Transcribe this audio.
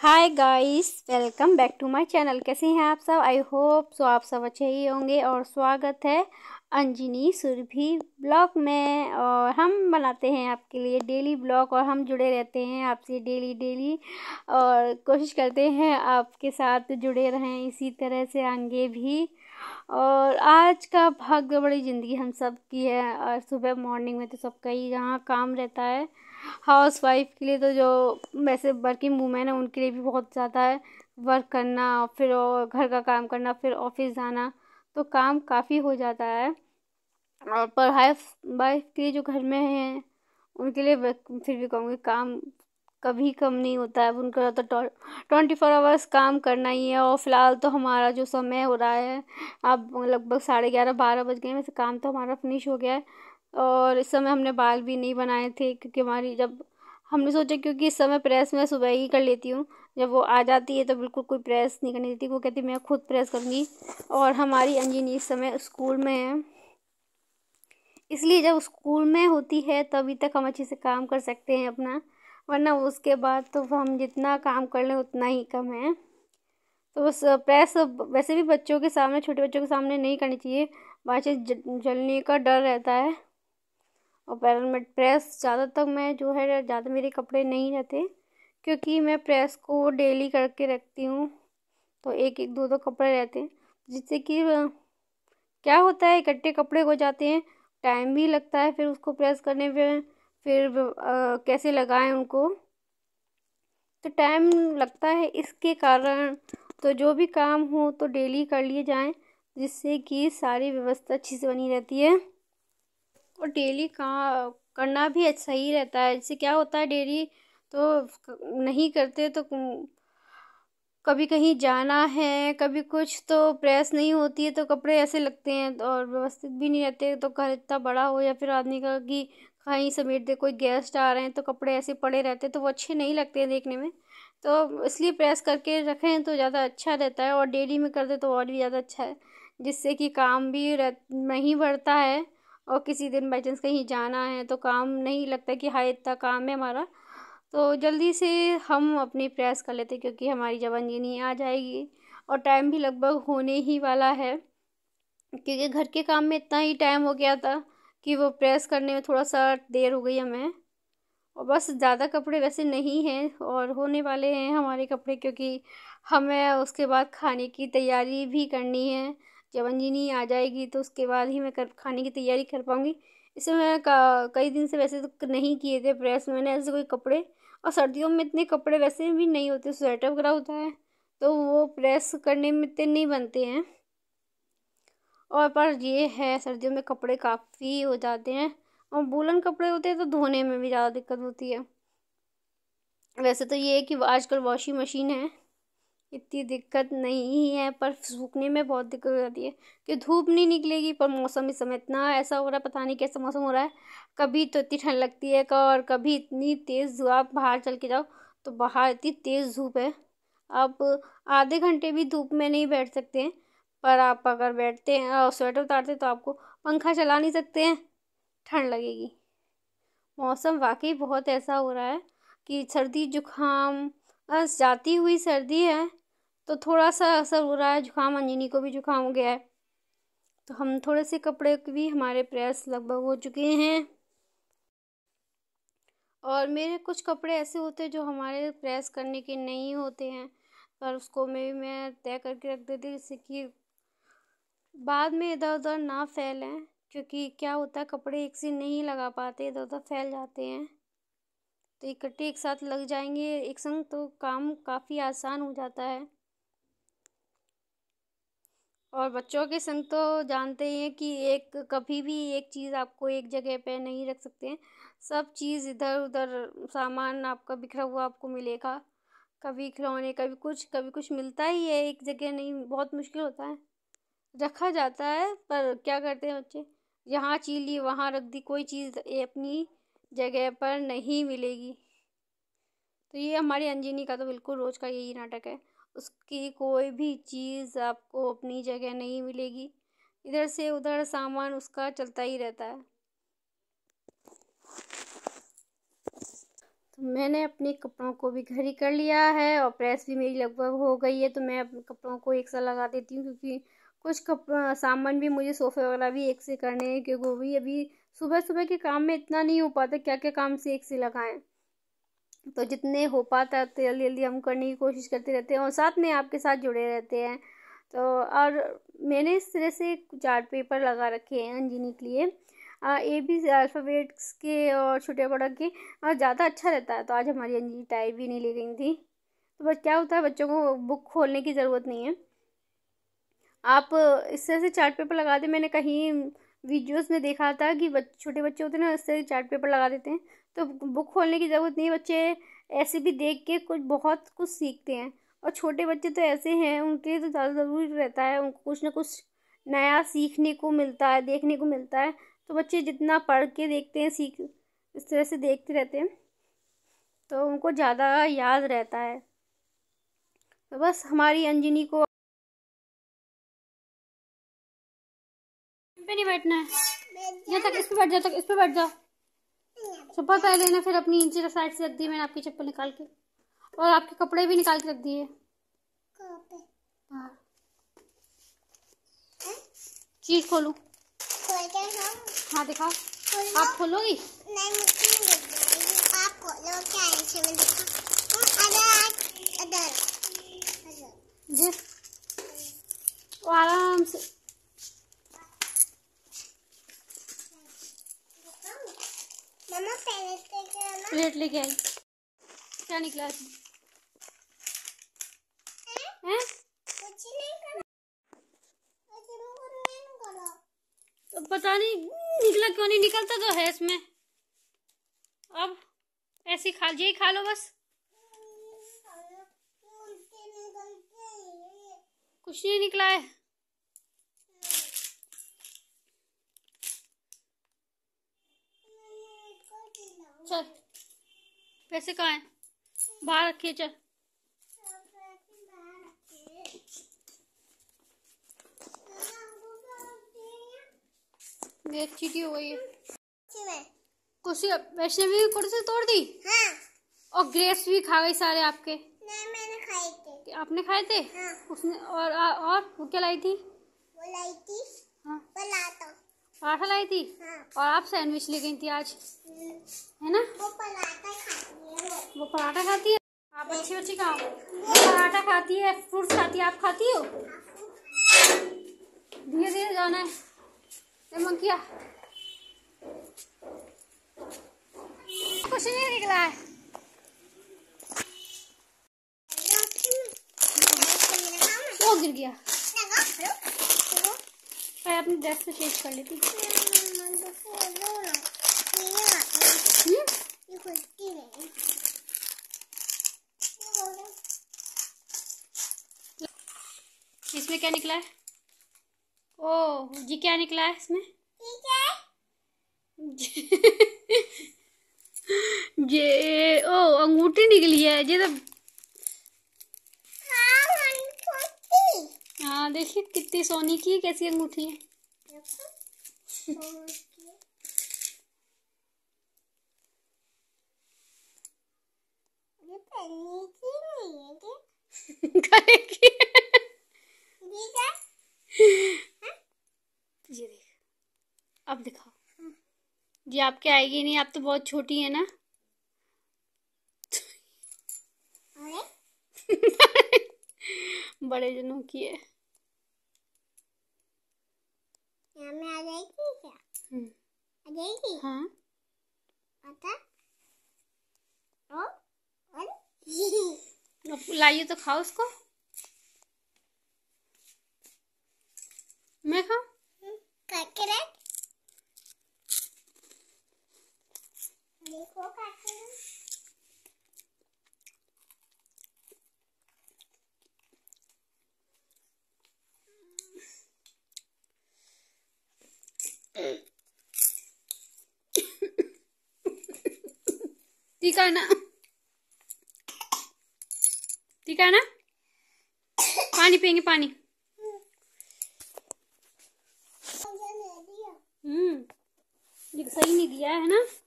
Hi guys welcome back to my channel कैसे हैं आप सब आई होप सो आप सब अच्छे ही होंगे और स्वागत है अंजनी सुरभि ब्लॉग में और हम बनाते हैं आपके लिए डेली ब्लॉग और हम जुड़े रहते हैं आपसे डेली डेली और कोशिश करते हैं आपके साथ जुड़े रहें इसी तरह से आगे भी और आज का भाग तो बड़ी ज़िंदगी हम सब की है और सुबह मॉर्निंग में तो सबका ही यहाँ काम रहता है हाउस वाइफ के लिए तो जो वैसे वर्किंग वूमेन है उनके लिए भी बहुत ज़्यादा है वर्क करना फिर घर का काम करना फिर ऑफिस जाना तो काम काफ़ी हो जाता है और पर हाउस वाइफ के लिए जो घर में हैं उनके लिए फिर भी कहूँगी काम कभी कम नहीं होता है उनका तो ट्वेंटी फोर आवर्स काम करना ही है और फिलहाल तो हमारा जो समय हो रहा है अब लगभग साढ़े ग्यारह बारह बज गए वैसे काम तो हमारा फिनिश हो गया है और इस समय हमने बाल भी नहीं बनाए थे क्योंकि हमारी जब हमने सोचा क्योंकि इस समय प्रेस मैं सुबह ही कर लेती हूँ जब वो आ जाती है तो बिल्कुल कोई प्रेस नहीं करने देती वो कहती मैं खुद प्रेस करूँगी और हमारी अंजनी इस समय स्कूल में है इसलिए जब स्कूल में होती है तभी तक हम अच्छे से काम कर सकते हैं अपना वरना उसके बाद तो हम जितना काम कर लें उतना ही कम है तो बस प्रेस वैसे भी बच्चों के सामने छोटे बच्चों के सामने नहीं करनी चाहिए बातचीत जलने का डर रहता है और पैरल में प्रेस ज़्यादातर मैं जो है ज़्यादा मेरे कपड़े नहीं रहते क्योंकि मैं प्रेस को डेली करके रखती हूँ तो एक एक दो दो कपड़े रहते हैं जिससे कि क्या होता है इकट्ठे कपड़े हो जाते हैं टाइम भी लगता है फिर उसको प्रेस करने में फिर आ, कैसे लगाएं उनको तो टाइम लगता है इसके कारण तो जो भी काम हो तो डेली कर लिए जाएं जिससे कि सारी व्यवस्था अच्छी से बनी रहती है और डेली का करना भी अच्छा ही रहता है जैसे क्या होता है डेली तो नहीं करते तो कभी कहीं जाना है कभी कुछ तो प्रेस नहीं होती है तो कपड़े ऐसे लगते हैं तो और व्यवस्थित भी नहीं रहते तो घर इतना बड़ा हो या फिर आदमी का कि कहीं समेट दे कोई गेस्ट आ रहे हैं तो कपड़े ऐसे पड़े रहते हैं तो वो अच्छे नहीं लगते हैं देखने में तो इसलिए प्रेस करके रखें तो ज़्यादा अच्छा रहता है और डेली में कर दे तो और भी ज़्यादा अच्छा है जिससे कि काम भी नहीं बढ़ता है और किसी दिन बाई चांस कहीं जाना है तो काम नहीं लगता कि हाई इतना काम है हमारा तो जल्दी से हम अपनी प्रयास कर लेते क्योंकि हमारी नहीं आ जाएगी और टाइम भी लगभग होने ही वाला है क्योंकि घर के काम में इतना ही टाइम हो गया था कि वो प्रेस करने में थोड़ा सा देर हो गई हमें और बस ज़्यादा कपड़े वैसे नहीं हैं और होने वाले हैं हमारे कपड़े क्योंकि हमें उसके बाद खाने की तैयारी भी करनी है जब अंजनी आ जाएगी तो उसके बाद ही मैं कर खाने की तैयारी कर पाऊँगी इसे मैं कई दिन से वैसे तो नहीं किए थे प्रेस मैंने ऐसे कोई कपड़े और सर्दियों में इतने कपड़े वैसे भी नहीं होते स्वेटर वगैरह होता है तो वो प्रेस करने में इतने नहीं बनते हैं और पर ये है सर्दियों में कपड़े काफ़ी हो जाते हैं और बुलन कपड़े होते हैं तो धोने में भी ज़्यादा दिक्कत होती है वैसे तो ये है कि आजकल वॉशिंग मशीन है इतनी दिक्कत नहीं है पर सूखने में बहुत दिक्कत हो जाती है कि धूप नहीं निकलेगी पर मौसम इस समय इतना ऐसा हो रहा है पता नहीं कैसा मौसम हो रहा है कभी तो इतनी ठंड लगती है और कभी इतनी तेज़ आप बाहर चल के जाओ तो बाहर इतनी तेज़ धूप है आप आधे घंटे भी धूप में नहीं बैठ सकते हैं पर आप अगर बैठते हैं और स्वेटर उतारते हैं तो आपको पंखा चला नहीं सकते हैं ठंड लगेगी मौसम वाकई बहुत ऐसा हो रहा है कि सर्दी जुखाम जाती हुई सर्दी है तो थोड़ा सा असर हो रहा है जुकाम अंजनी को भी जुकाम हो गया है तो हम थोड़े से कपड़े भी हमारे प्रेस लगभग हो चुके हैं और मेरे कुछ कपड़े ऐसे होते हैं जो हमारे प्रेस करने के नहीं होते हैं पर उसको मैं भी मैं तय करके रख देती जिससे कि बाद में इधर उधर ना फैलें क्योंकि क्या होता है कपड़े एक से नहीं लगा पाते इधर उधर फैल जाते हैं तो इकट्ठे एक साथ लग जाएंगे एक संग तो काम काफ़ी आसान हो जाता है और बच्चों के संग तो जानते ही हैं कि एक कभी भी एक चीज़ आपको एक जगह पे नहीं रख सकते हैं सब चीज़ इधर उधर सामान आपका बिखरा हुआ आपको मिलेगा कभी खिलौने कभी कुछ कभी कुछ मिलता ही है एक जगह नहीं बहुत मुश्किल होता है रखा जाता है पर क्या करते हैं बच्चे यहाँ चीली वहाँ रख दी कोई चीज़ अपनी जगह पर नहीं मिलेगी तो ये हमारी अंजनी का तो बिल्कुल रोज़ का यही नाटक है उसकी कोई भी चीज़ आपको अपनी जगह नहीं मिलेगी इधर से उधर सामान उसका चलता ही रहता है तो मैंने अपने कपड़ों को भी घड़ी कर लिया है और प्रेस भी मेरी लगभग हो गई है तो मैं अपने कपड़ों को एक साथ लगा देती हूँ क्योंकि कुछ कप सामान भी मुझे सोफ़े वगैरह भी एक से करने हैं क्योंकि वो भी अभी सुबह सुबह के काम में इतना नहीं हो पाता क्या क्या काम से एक से लगाएं तो जितने हो पाता है जल्दी जल्दी हम करने की कोशिश करते रहते हैं और साथ में आपके साथ जुड़े रहते हैं तो और मैंने इस तरह से चार्ट पेपर लगा रखे हैं अंजनी के लिए ए बी अल्फ़ाबेट्स के और छोटे बड़ों के और ज़्यादा अच्छा रहता है तो आज हमारी अंजनी टाई भी नहीं ले रही थी तो बस क्या होता है बच्चों को बुक खोलने की ज़रूरत नहीं है आप इस तरह से चार्ट पेपर लगा दें मैंने कहीं वीडियोस में देखा था कि छोटे बच्चे होते हैं ना उससे चार्ट पेपर लगा देते हैं तो बुक खोलने की ज़रूरत नहीं बच्चे ऐसे भी देख के कुछ बहुत कुछ सीखते हैं और छोटे बच्चे तो ऐसे हैं उनके लिए तो ज़्यादा ज़रूरी रहता है उनको कुछ ना कुछ नया सीखने को मिलता है देखने को मिलता है तो बच्चे जितना पढ़ के देखते हैं सीख इस तरह से देखते रहते हैं तो उनको ज़्यादा याद रहता है तो बस हमारी अंजनी को नहीं बैठना है जब तक इस पर बैठ जाओ तक इस पर बैठ जाओ चप्पल पहले ना फिर अपनी इंची साइड से रख दी मैंने आपकी चप्पल निकाल के और आपके कपड़े भी निकाल के रख दिए हाँ। चीज खोलू हाँ।, हाँ दिखाओ आप खोलोगी हाँ, आराम से प्लेट लेके आई क्या निकला इसमें तो पता नहीं निकला क्यों नहीं निकलता तो है इसमें अब ऐसे खा यही खा लो बस कुछ नहीं निकला है चल पैसे कहाँ हैं बाहर रखिए चल ये चीटी हो गई कुछ वैसे भी की से तोड़ दी हाँ। और ग्रेप्स भी खा गई सारे आपके नहीं मैंने खाए थे आपने खाए थे हाँ। उसने और और वो क्या लाई थी वो लाई थी हाँ। पराठा लाई थी हाँ। और आप सैंडविच ले गई थी आज है ना वो पराठा खाती है आप अच्छी बच्ची कहाँ पराठा खाती है फ्रूट्स खाती है आप खाती हो धीरे धीरे जाना है मंकिया कुछ नहीं निकला है वो गिर गया मैं अपनी ड्रेस में चेंज कर लेती इसमें क्या निकला है ओ जी क्या निकला है इसमें जे ओ अंगूठी निकली है जे तो हाँ देखिए कितनी सोनी की है कैसी अंगूठी है ये देख अब दिखाओ ये आपके आएगी नहीं आप तो बहुत छोटी है ना बड़े जनों की है यहाँ में आ जाएगी क्या हम्म। आ जाएगी हाँ ओ अब लाइए तो खाओ उसको मैं खाऊं हम्म, देखो काट ठीक है ना ठीक है ना पानी पियेंगे पानी हम्म सही नहीं दिया है ना